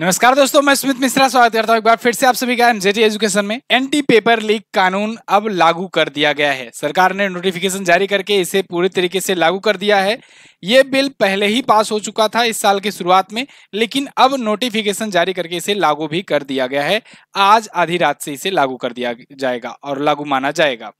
नमस्कार दोस्तों मैं सुमित मिश्रा स्वागत करता हूँ एक बार फिर से आप सभी का एमजेटी एजुकेशन में एंटी पेपर लीक कानून अब लागू कर दिया गया है सरकार ने नोटिफिकेशन जारी करके इसे पूरी तरीके से लागू कर दिया है ये बिल पहले ही पास हो चुका था इस साल की शुरुआत में लेकिन अब नोटिफिकेशन जारी करके इसे लागू भी कर दिया गया है आज आधी रात से इसे लागू कर दिया जाएगा और लागू माना जाएगा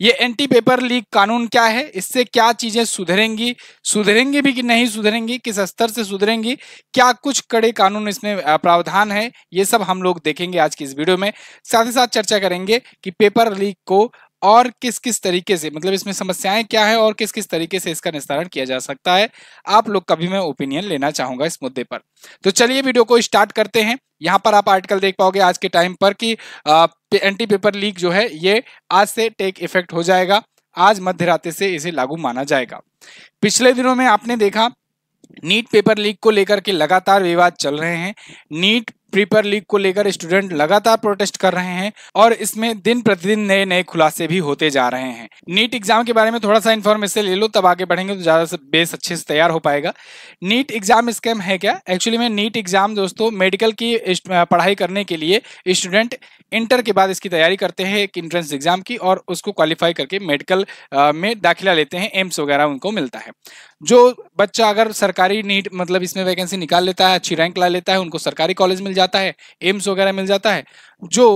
ये एंटी पेपर लीक कानून क्या है इससे क्या चीजें सुधरेंगी सुधरेंगी भी कि नहीं सुधरेंगी किस स्तर से सुधरेंगी क्या कुछ कड़े कानून इसमें प्रावधान है ये सब हम लोग देखेंगे आज की इस वीडियो में साथ ही साथ चर्चा करेंगे कि पेपर लीक को और किस किस तरीके से मतलब इसमें समस्याएं क्या है और किस किस तरीके से इसका निस्तारण किया जा सकता है आप लोग का भी मैं ओपिनियन लेना चाहूंगा इस मुद्दे पर तो चलिए वीडियो को स्टार्ट करते हैं यहाँ पर आप आर्टिकल देख पाओगे आज के टाइम पर कि एंटी पेपर लीक जो है ये आज से टेक इफेक्ट हो जाएगा आज मध्य रात्रि से इसे लागू माना जाएगा पिछले दिनों में आपने देखा नीट पेपर लीक को लेकर के लगातार विवाद चल रहे हैं नीट प्रीपर लीग को लेकर स्टूडेंट लगातार प्रोटेस्ट कर रहे हैं और इसमें दिन प्रतिदिन नए नए खुलासे भी होते जा रहे हैं नीट एग्जाम के बारे में थोड़ा सा इन्फॉर्मेशन ले लो तब आगे बढ़ेंगे तो ज्यादा से बेस अच्छे से तैयार हो पाएगा नीट एग्जाम स्कैम है क्या एक्चुअली में नीट एग्जाम दोस्तों मेडिकल की पढ़ाई करने के लिए स्टूडेंट इंटर के बाद इसकी तैयारी करते हैं एक इंट्रेंस एग्जाम की और उसको क्वालिफाई करके मेडिकल में दाखिला लेते हैं एम्स वगैरह उनको मिलता है जो बच्चा अगर सरकारी नीट मतलब इसमें वैकेंसी निकाल लेता है अच्छी रैंक ला लेता है उनको सरकारी कॉलेज मिल जाता है एम्स वगैरह मिल जाता है जो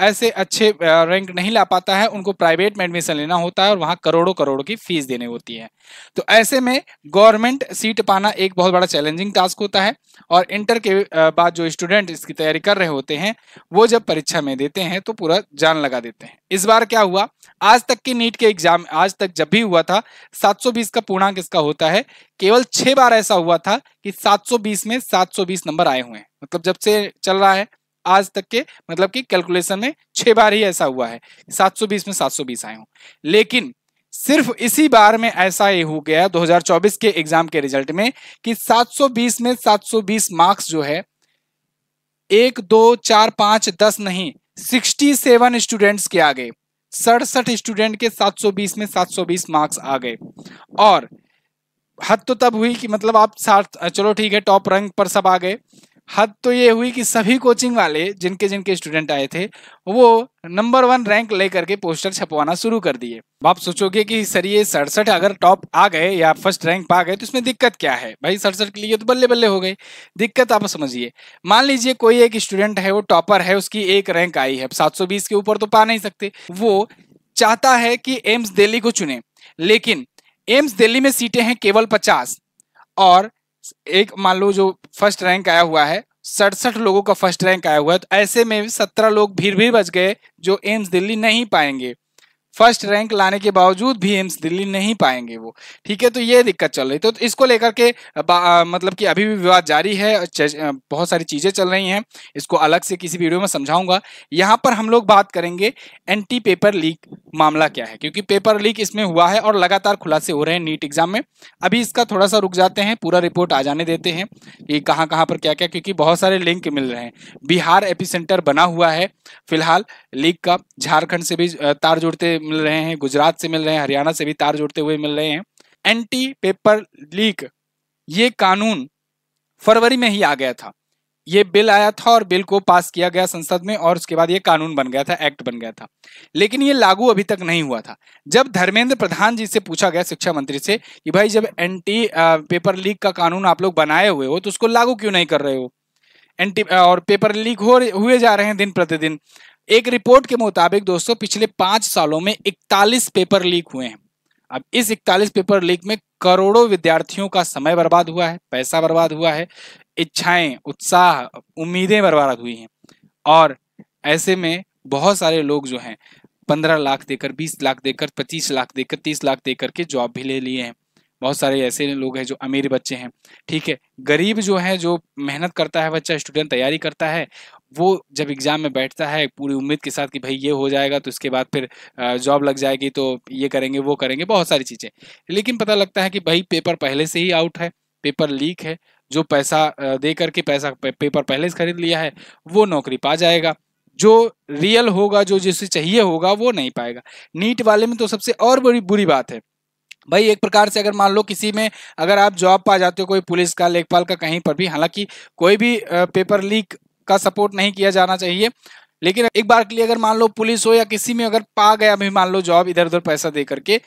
ऐसे अच्छे रैंक नहीं ला पाता है उनको प्राइवेट में एडमिशन लेना होता है और वहाँ करोड़ों करोड़ों की फीस देनी होती है तो ऐसे में गवर्नमेंट सीट पाना एक बहुत बड़ा चैलेंजिंग टास्क होता है और इंटर के बाद जो स्टूडेंट इसकी तैयारी कर रहे होते हैं वो जब परीक्षा में देते हैं तो पूरा जान लगा देते हैं इस बार क्या हुआ आज तक की नीट के एग्जाम आज तक जब भी हुआ था सात का पूर्णांक इसका होता है केवल छह बार ऐसा हुआ था कि सात में सात नंबर आए हुए हैं मतलब जब से चल रहा है आज तक के मतलब कि कैलकुलेशन में छह बार ही ऐसा हुआ है 720 में 720 आए हों लेकिन सिर्फ इसी बार में ऐसा ही हो गया 2024 के एग्जाम के रिजल्ट में कि 720 में 720 मार्क्स जो है एक दो चार पांच दस नहीं 67 स्टूडेंट्स के आ गए सड़सठ स्टूडेंट के 720 में 720 मार्क्स आ गए और हद तो तब हुई कि मतलब आप साथ चलो ठीक है टॉप रैंक पर सब आ गए हद तो ये हुई कि सभी कोचिंग वाले जिनके जिनके स्टूडेंट आए थे वो नंबर वन रैंक लेकर के पोस्टर छपवाना शुरू कर दिए आप सोचोगे कि सर ये सड़सठ अगर टॉप आ गए या फर्स्ट रैंक पा गए तो इसमें दिक्कत क्या है भाई सड़सठ के लिए तो बल्ले बल्ले हो गए दिक्कत आप समझिए मान लीजिए कोई एक स्टूडेंट है वो टॉपर है उसकी एक रैंक आई है सात के ऊपर तो पा नहीं सकते वो चाहता है कि एम्स दिल्ली को चुने लेकिन एम्स दिल्ली में सीटें हैं केवल पचास और एक मान लो जो फर्स्ट रैंक आया हुआ है सड़सठ लोगों का फर्स्ट रैंक आया हुआ है तो ऐसे में सत्रह लोग भीड़ भी बच गए जो एम्स दिल्ली नहीं पाएंगे फर्स्ट रैंक लाने के बावजूद भी एम्स दिल्ली नहीं पाएंगे वो ठीक है तो ये दिक्कत चल रही तो इसको लेकर के मतलब कि अभी भी विवाद जारी है बहुत सारी चीज़ें चल रही हैं इसको अलग से किसी वीडियो में समझाऊंगा यहाँ पर हम लोग बात करेंगे एंटी पेपर लीक मामला क्या है क्योंकि पेपर लीक इसमें हुआ है और लगातार खुलासे हो रहे हैं नीट एग्जाम में अभी इसका थोड़ा सा रुक जाते हैं पूरा रिपोर्ट आ जाने देते हैं कि कहाँ कहाँ पर क्या क्या क्योंकि बहुत सारे लिंक मिल रहे हैं बिहार एपिसेंटर बना हुआ है फिलहाल लीक का झारखंड से भी तार जुड़ते मिल रहे हैं गुजरात से मिल रहे हैं हरियाणा से भी तार जुड़ते हुए मिल रहे हैं एंटी पेपर लीक ये कानून फरवरी में ही आ गया था ये बिल आया था और बिल को पास किया गया संसद में और उसके बाद ये कानून बन गया था एक्ट बन गया था लेकिन ये लागू अभी तक नहीं हुआ था जब धर्मेंद्र प्रधान जी से पूछा गया शिक्षा मंत्री से कि भाई जब एंटी पेपर लीक का कानून आप लोग बनाए हुए हो तो उसको लागू क्यों नहीं कर रहे हो एंटी और पेपर लीक हो हुए जा रहे हैं दिन प्रतिदिन एक रिपोर्ट के मुताबिक दोस्तों पिछले पांच सालों में इकतालीस पेपर लीक हुए हैं अब इस इकतालीस पेपर लीक में करोड़ों विद्यार्थियों का समय बर्बाद हुआ है पैसा बर्बाद हुआ है इच्छाएं उत्साह उम्मीदें बर्बाद हुई हैं और ऐसे में बहुत सारे लोग जो हैं पंद्रह लाख देकर बीस लाख देकर पच्चीस लाख देकर तीस लाख देकर के जॉब भी ले लिए हैं बहुत सारे ऐसे लोग हैं जो अमीर बच्चे हैं ठीक है गरीब जो है जो मेहनत करता है बच्चा स्टूडेंट तैयारी करता है वो जब एग्ज़ाम में बैठता है पूरी उम्मीद के साथ कि भाई ये हो जाएगा तो इसके बाद फिर जॉब लग जाएगी तो ये करेंगे वो करेंगे बहुत सारी चीज़ें लेकिन पता लगता है कि भाई पेपर पहले से ही आउट है पेपर लीक है जो पैसा दे करके पैसा पेपर पहले से खरीद लिया है वो नौकरी पा जाएगा जो रियल होगा जो जिसे चाहिए होगा वो नहीं पाएगा नीट वाले में तो सबसे और बड़ी बुरी बात है भाई एक प्रकार से अगर मान लो किसी में अगर आप जॉब पा जाते हो कोई पुलिस का लेखपाल का कहीं पर भी हालांकि कोई भी पेपर लीक का सपोर्ट नहीं किया जाना चाहिए लेकिन एक बार के लिए अगर मान लो पुलिस हो या किसी में अगर पा गया भी मान लो जॉब इधर उधर पैसा दे करके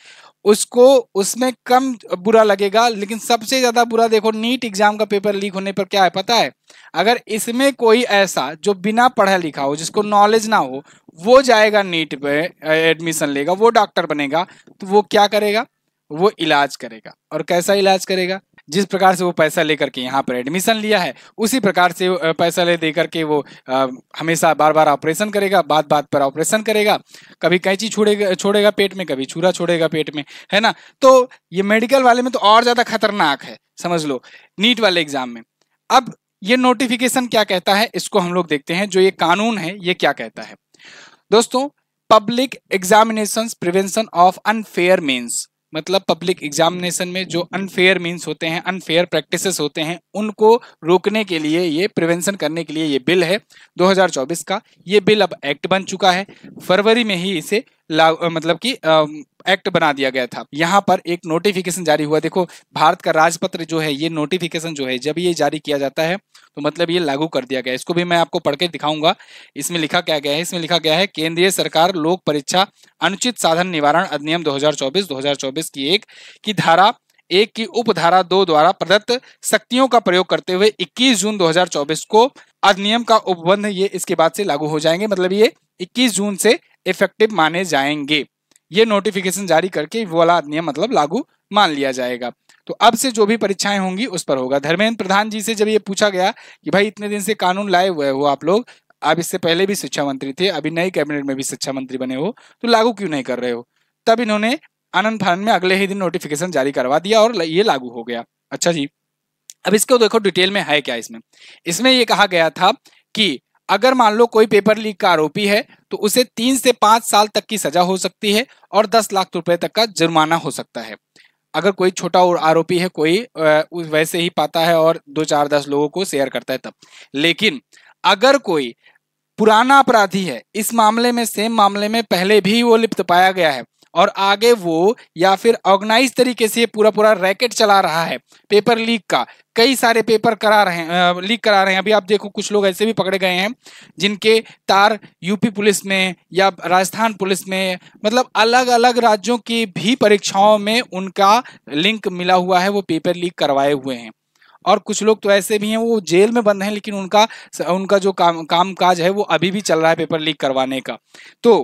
उसको उसमें कम बुरा लगेगा लेकिन सबसे ज्यादा बुरा देखो नीट एग्जाम का पेपर लीक होने पर क्या है पता है अगर इसमें कोई ऐसा जो बिना पढ़ा लिखा हो जिसको नॉलेज ना हो वो जाएगा नीट पे एडमिशन लेगा वो डॉक्टर बनेगा तो वो क्या करेगा वो इलाज करेगा और कैसा इलाज करेगा जिस प्रकार से वो पैसा लेकर के यहाँ पर एडमिशन लिया है उसी प्रकार से पैसा ले दे करके वो हमेशा बार बार ऑपरेशन करेगा बात बात पर ऑपरेशन करेगा कभी कैंची छोड़ेगा छोड़ेगा पेट में कभी छूरा छोड़ेगा पेट में है ना तो ये मेडिकल वाले में तो और ज़्यादा खतरनाक है समझ लो नीट वाले एग्जाम में अब ये नोटिफिकेशन क्या कहता है इसको हम लोग देखते हैं जो ये कानून है ये क्या कहता है दोस्तों public examination prevention of unfair means मतलब पब्लिक एग्जामिनेशन में जो अनफेयर मीन्स होते हैं अनफेयर प्रैक्टिसेस होते हैं उनको रोकने के लिए ये प्रिवेंशन करने के लिए ये बिल है 2024 का ये बिल अब एक्ट बन चुका है फरवरी में ही इसे मतलब कि एक्ट बना दिया गया था यहाँ पर एक नोटिफिकेशन जारी हुआ देखो भारत का राजपत्र जो है ये नोटिफिकेशन जो है जब ये जारी किया जाता है तो मतलब ये लागू कर दिया गया इसको भी मैं आपको पढ़ के दिखाऊंगा इसमें लिखा क्या गया है इसमें लिखा गया है केंद्रीय सरकार लोक परीक्षा अनुचित साधन निवारण अधिनियम दो हजार की एक की धारा एक की उपधारा दो द्वारा प्रदत्त शक्तियों का प्रयोग करते हुए 21 जून 2024 को अधिनियम का उपबंध ये इसके बाद से लागू हो जाएंगे मतलब ये 21 जून से इफेक्टिव माने जाएंगे ये नोटिफिकेशन जारी करके वो वाला अधिनियम मतलब लागू मान लिया जाएगा तो अब से जो भी परीक्षाएं होंगी उस पर होगा धर्मेंद्र प्रधान जी से जब ये पूछा गया कि भाई इतने दिन से कानून लाए हुए हो आप लोग आप इससे पहले भी शिक्षा मंत्री थे अभी नई कैबिनेट में भी शिक्षा मंत्री बने हो तो लागू क्यों नहीं कर रहे हो तब इन्होंने आनंद फानंद में अगले ही दिन नोटिफिकेशन जारी करवा दिया और ये लागू हो गया अच्छा जी अब इसको देखो डिटेल में है क्या इसमें इसमें ये कहा गया था कि अगर मान लो कोई पेपर लीक का आरोपी है तो उसे तीन से पांच साल तक की सजा हो सकती है और दस लाख रुपए तक का जुर्माना हो सकता है अगर कोई छोटा आरोपी है कोई वैसे ही पाता है और दो चार दस लोगों को शेयर करता है तब लेकिन अगर कोई पुराना अपराधी है इस मामले में सेम मामले में पहले भी वो लिप्त पाया गया है और आगे वो या फिर ऑर्गेनाइज तरीके से पूरा पूरा रैकेट चला रहा है पेपर लीक का कई सारे पेपर करा रहे हैं लीक करा रहे हैं अभी आप देखो कुछ लोग ऐसे भी पकड़े गए हैं जिनके तार यूपी पुलिस में या राजस्थान पुलिस में मतलब अलग अलग राज्यों की भी परीक्षाओं में उनका लिंक मिला हुआ है वो पेपर लीक करवाए हुए हैं और कुछ लोग तो ऐसे भी हैं वो जेल में बंद हैं लेकिन उनका उनका जो काम काम काज है वो अभी भी चल रहा है पेपर लीक करवाने का तो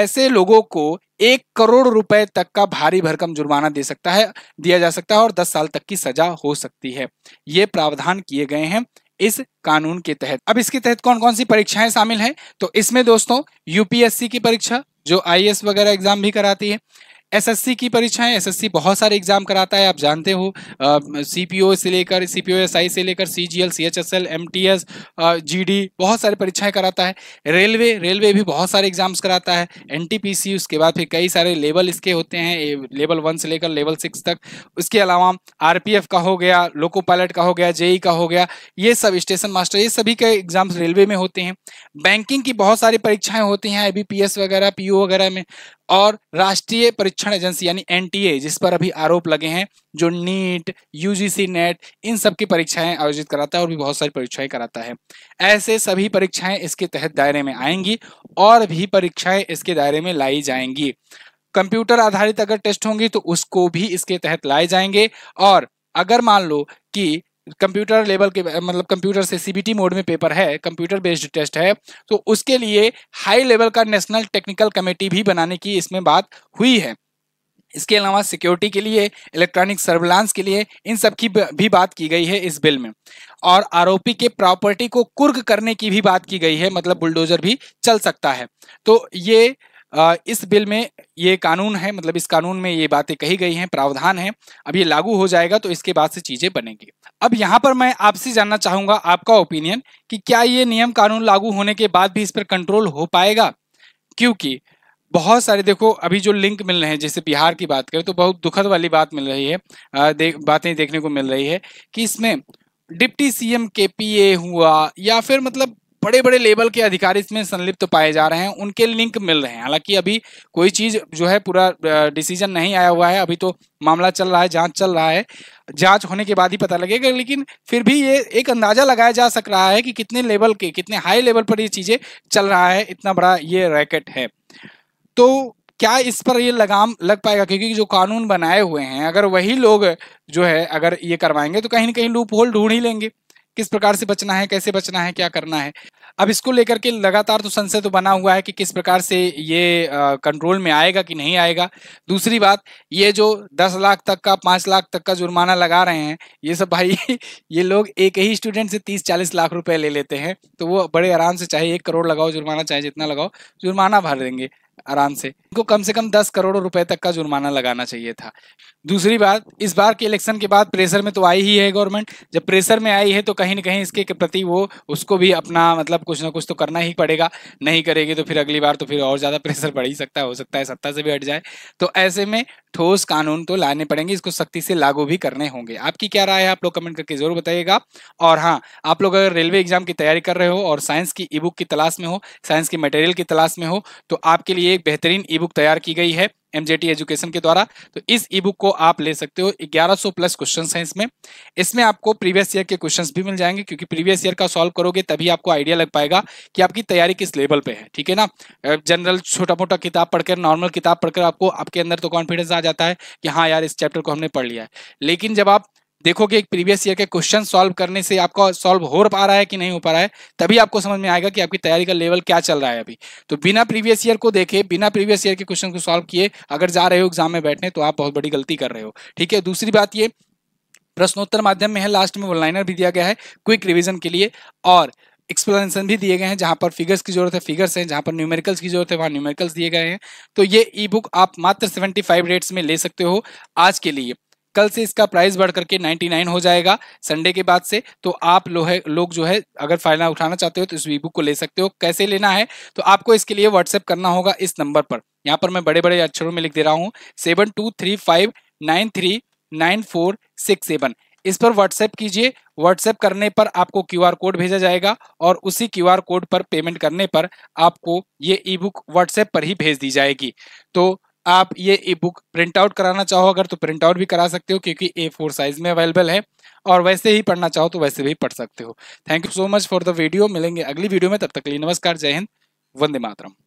ऐसे लोगों को एक करोड़ रुपए तक का भारी भरकम जुर्माना दे सकता है दिया जा सकता है और 10 साल तक की सजा हो सकती है ये प्रावधान किए गए हैं इस कानून के तहत अब इसके तहत कौन कौन सी परीक्षाएं शामिल हैं तो इसमें दोस्तों यूपीएससी की परीक्षा जो आई वगैरह एग्जाम भी कराती है एसएससी की परीक्षाएं एसएससी बहुत सारे एग्जाम कराता है आप जानते हो सीपीओ से लेकर सीपीओ एसआई से लेकर सीजीएल सीएचएसएल एमटीएस जीडी बहुत सारी परीक्षाएं कराता है रेलवे रेलवे भी बहुत सारे एग्जाम्स कराता है एनटीपीसी उसके बाद फिर कई सारे लेवल इसके होते हैं लेवल वन से लेकर लेवल सिक्स तक उसके अलावा आर का हो गया लोको पायलट का हो गया जेई e का हो गया ये सब स्टेशन मास्टर ये सभी के एग्जाम्स रेलवे में होते हैं बैंकिंग की बहुत सारी परीक्षाएं होती हैं आई वगैरह पी वगैरह में और राष्ट्रीय परीक्षण एजेंसी यानी एनटीए जिस पर अभी आरोप लगे हैं जो नीट यूजीसी नेट इन सब की परीक्षाएं आयोजित कराता है और भी बहुत सारी परीक्षाएं कराता है ऐसे सभी परीक्षाएं इसके तहत दायरे में आएंगी और भी परीक्षाएं इसके दायरे में लाई जाएंगी कंप्यूटर आधारित अगर टेस्ट होंगी तो उसको भी इसके तहत लाए जाएंगे और अगर मान लो कि कंप्यूटर लेवल के मतलब कंप्यूटर से सीबीटी मोड में पेपर है कंप्यूटर बेस्ड टेस्ट है तो उसके लिए हाई लेवल का नेशनल टेक्निकल कमेटी भी बनाने की इसमें बात हुई है इसके अलावा सिक्योरिटी के लिए इलेक्ट्रॉनिक सर्विलांस के लिए इन सब की भी बात की गई है इस बिल में और आरोपी के प्रॉपर्टी को कुर्क करने की भी बात की गई है मतलब बुलडोजर भी चल सकता है तो ये इस बिल में ये कानून है मतलब इस कानून में ये बातें कही गई हैं प्रावधान है अब ये लागू हो जाएगा तो इसके बाद से चीजें बनेंगी अब यहाँ पर मैं आपसे जानना चाहूंगा आपका ओपिनियन कि क्या ये नियम कानून लागू होने के बाद भी इस पर कंट्रोल हो पाएगा क्योंकि बहुत सारे देखो अभी जो लिंक मिल रहे हैं जैसे बिहार की बात करें तो बहुत दुखद वाली बात मिल रही है दे, बातें देखने को मिल रही है कि इसमें डिप्टी सीएम के पीए हुआ या फिर मतलब बड़े बड़े लेवल के अधिकारी इसमें संलिप्त तो पाए जा रहे हैं उनके लिंक मिल रहे हैं हालांकि अभी कोई चीज जो है पूरा डिसीजन नहीं आया हुआ है अभी तो मामला चल रहा है जांच चल रहा है जांच होने के बाद ही पता लगेगा लेकिन फिर भी ये एक अंदाजा लगाया जा सक रहा है कि कितने लेवल के कितने हाई लेवल पर ये चीजें चल रहा है इतना बड़ा ये रैकेट है तो क्या इस पर ये लगाम लग पाएगा क्योंकि जो कानून बनाए हुए हैं अगर वही लोग जो है अगर ये करवाएंगे तो कहीं ना कहीं लूप होल ढूंढ ही लेंगे किस प्रकार से बचना है कैसे बचना है क्या करना है अब इसको लेकर के लगातार तो संशय तो बना हुआ है कि किस प्रकार से ये कंट्रोल में आएगा कि नहीं आएगा दूसरी बात ये जो दस लाख तक का पांच लाख तक का जुर्माना लगा रहे हैं ये सब भाई ये लोग एक ही स्टूडेंट से तीस चालीस लाख रुपए ले लेते हैं तो वो बड़े आराम से चाहे एक करोड़ लगाओ जुर्माना चाहे जितना लगाओ जुर्माना भर देंगे आराम से इनको कम से कम दस करोड़ रुपए तक का जुर्माना लगाना चाहिए था दूसरी बात इस बार के इलेक्शन के बाद प्रेशर में तो आई ही है गवर्नमेंट जब प्रेशर में आई है तो कहीं ना कहीं इसके प्रति वो उसको भी अपना मतलब कुछ ना कुछ तो करना ही पड़ेगा नहीं करेगी तो फिर अगली बार तो फिर और ज़्यादा प्रेशर पड़ ही सकता है हो सकता है सत्ता से भी हट जाए तो ऐसे में ठोस कानून तो लाने पड़ेंगे इसको सख्ती से लागू भी करने होंगे आपकी क्या राय है आप लोग कमेंट करके जरूर बताइएगा और हाँ आप लोग अगर रेलवे एग्जाम की तैयारी कर रहे हो और साइंस की ई बुक की तलाश में हो साइंस की मटेरियल की तलाश में हो तो आपके लिए एक बेहतरीन ई बुक तैयार की गई है एमजेटी एजुकेशन के द्वारा तो इस ई बुक को आप ले सकते हो 1100 प्लस क्वेश्चंस हैं इसमें इसमें आपको प्रीवियस ईयर के क्वेश्चंस भी मिल जाएंगे क्योंकि प्रीवियस ईयर का सॉल्व करोगे तभी आपको आइडिया लग पाएगा कि आपकी तैयारी किस लेवल पे है ठीक है ना जनरल छोटा मोटा किताब पढ़कर नॉर्मल किताब पढ़कर आपको आपके अंदर तो कॉन्फिडेंस आ जाता है कि हाँ यार इस चैप्टर को हमने पढ़ लिया है लेकिन जब आप देखोगे एक प्रीवियस ईयर के क्वेश्चन सॉल्व करने से आपका सॉल्व हो पा रहा है कि नहीं हो पा रहा है तभी आपको समझ में आएगा कि आपकी तैयारी का लेवल क्या चल रहा है अभी तो बिना प्रीवियस ईयर को देखे बिना प्रीवियस ईयर के क्वेश्चन को सॉल्व किए अगर जा रहे हो एग्जाम में बैठने तो आप बहुत बड़ी गलती कर रहे हो ठीक है दूसरी बात ये प्रश्नोत्तर माध्यम में है लास्ट में वनलाइनर भी दिया गया है क्विक रिविजन के लिए और एक्सप्लेनेशन भी दिए गए हैं जहाँ पर फिगर्स की जरूरत है फिगर्स हैं जहाँ पर न्यूमेरिकल्स की जरूरत है वहाँ न्यूमेरिकल्स दिए गए हैं तो ये ई बुक आप मात्र सेवेंटी फाइव रेट्स में ले सकते हो आज के लिए कल से इसका प्राइस बढ़ करके 99 हो जाएगा संडे के बाद से तो आप लोहे लोग जो है अगर फायदा उठाना चाहते हो तो इस ई बुक को ले सकते हो कैसे लेना है तो आपको इसके लिए व्हाट्सएप करना होगा इस नंबर पर यहाँ पर मैं बड़े बड़े अक्षरों में लिख दे रहा हूँ seven two three five nine three nine four six seven इस पर व्हाट्सएप कीजिए व्हाट्सएप करने पर आपको क्यूआर कोड भेजा जाएगा और उसी क्यूआर कोड पर पेमेंट करने पर आपको ये ई बुक व्हाट्सएप पर ही भेज दी जाएगी तो आप ये ई बुक प्रिंट आउट कराना चाहो अगर तो प्रिंट आउट भी करा सकते हो क्योंकि ए फोर साइज में अवेलेबल है और वैसे ही पढ़ना चाहो तो वैसे भी पढ़ सकते हो thank you so much for the video मिलेंगे अगली वीडियो में तब तक के लिए नमस्कार जय हिंद वंदे मातरम